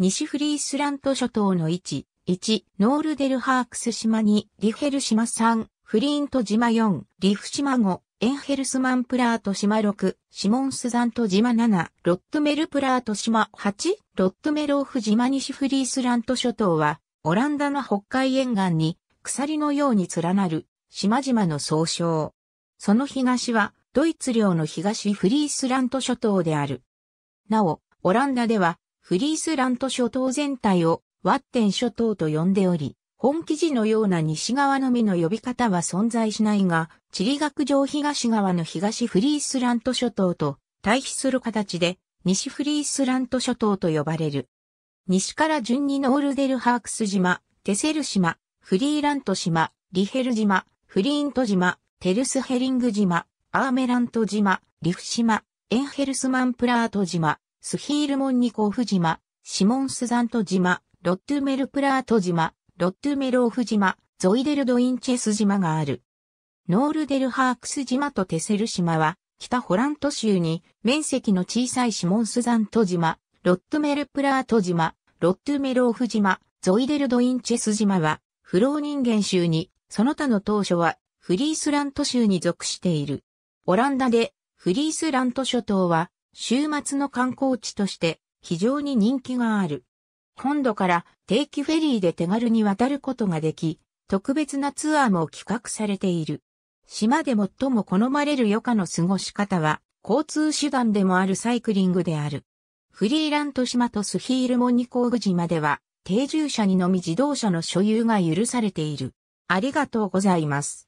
西フリースラント諸島の位置、1、ノールデルハークス島2、リフェル島3、フリーント島4、リフ島5、エンヘルスマンプラート島6、シモンスザント島7、ロットメルプラート島8、ロットメローフ島西フリースラント諸島は、オランダの北海沿岸に、鎖のように連なる、島々の総称。その東は、ドイツ領の東フリースラント諸島である。なお、オランダでは、フリースラント諸島全体をワッテン諸島と呼んでおり、本記事のような西側のみの呼び方は存在しないが、地理学上東側の東フリースラント諸島と対比する形で、西フリースラント諸島と呼ばれる。西から順にノールデルハークス島、テセル島、フリーラント島、リヘル島、フリーント島、テルスヘリング島、アーメラント島、リフ島、エンヘルスマンプラート島、スヒールモンニコフ島、シモンスザント島、ロットゥメルプラート島、ロットゥメローフ島、ゾイデルドインチェス島がある。ノールデルハークス島とテセル島は、北ホラント州に面積の小さいシモンスザント島、ロットゥメルプラート島、ロットゥメローフ島、ゾイデルドインチェス島は、フロー人間州に、その他の当初はフリースラント州に属している。オランダでフリースラント諸島は週末の観光地として非常に人気がある。本土から定期フェリーで手軽に渡ることができ、特別なツアーも企画されている。島で最も好まれる余暇の過ごし方は、交通手段でもあるサイクリングである。フリーラント島とスヒールモニコーグ島では、定住者にのみ自動車の所有が許されている。ありがとうございます。